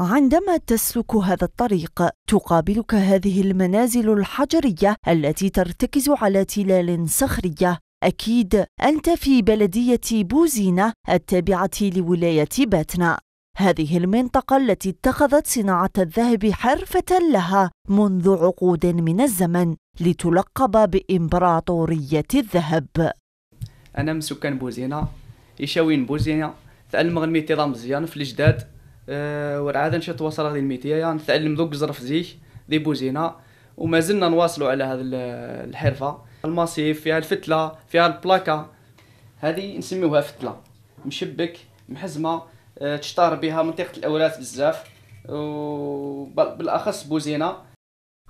عندما تسلك هذا الطريق تقابلك هذه المنازل الحجريه التي ترتكز على تلال صخريه اكيد انت في بلديه بوزينه التابعه لولايه باتنا هذه المنطقة التي اتخذت صناعة الذهب حرفة لها منذ عقود من الزمن لتلقب بإمبراطورية الذهب أنا من سكان بوزينة إيشاويين بوزينة تعلم غنميتي راه مزيان في الجداد أه، والعادة والعاده نشيطوا غادي الميتيه يعني نتعلم ذوك زرف زيك دي وما ومازلنا نواصلوا على هذه الحرفه الماسيف فيها الفتله فيها البلاكه هذه نسميوها فتله مشبك محزمه أه، تشتهر بها منطقه الأولاد بزاف وبالاخص بوزينه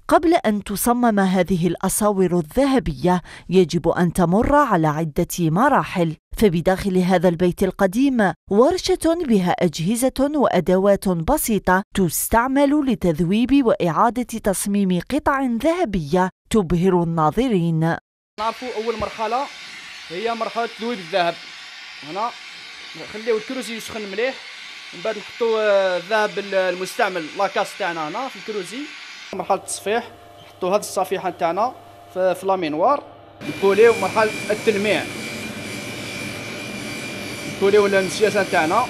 قبل أن تصمم هذه الأصاور الذهبية يجب أن تمر على عدة مراحل فبداخل هذا البيت القديم ورشة بها أجهزة وأدوات بسيطة تستعمل لتذويب وإعادة تصميم قطع ذهبية تبهر الناظرين نعرفوا أول مرحلة هي مرحلة تذويب الذهب هنا نخليو الكروزي يسخن مليح من بعد نحطو آه، الذهب المستعمل لاكاس تاعنا هنا في الكروزي مرحلة التصفيح نحطو هذه الصفيحة تاعنا في لامينوار نقوليو مرحلة التلميع توليونا السياسه تاعنا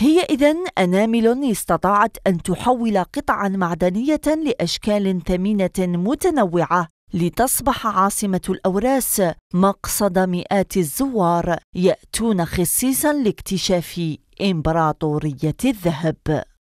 هي إذا أنامل استطاعت أن تحول قطعا معدنية لأشكال ثمينة متنوعة لتصبح عاصمة الأوراس مقصد مئات الزوار يأتون خصيصا لاكتشاف إمبراطورية الذهب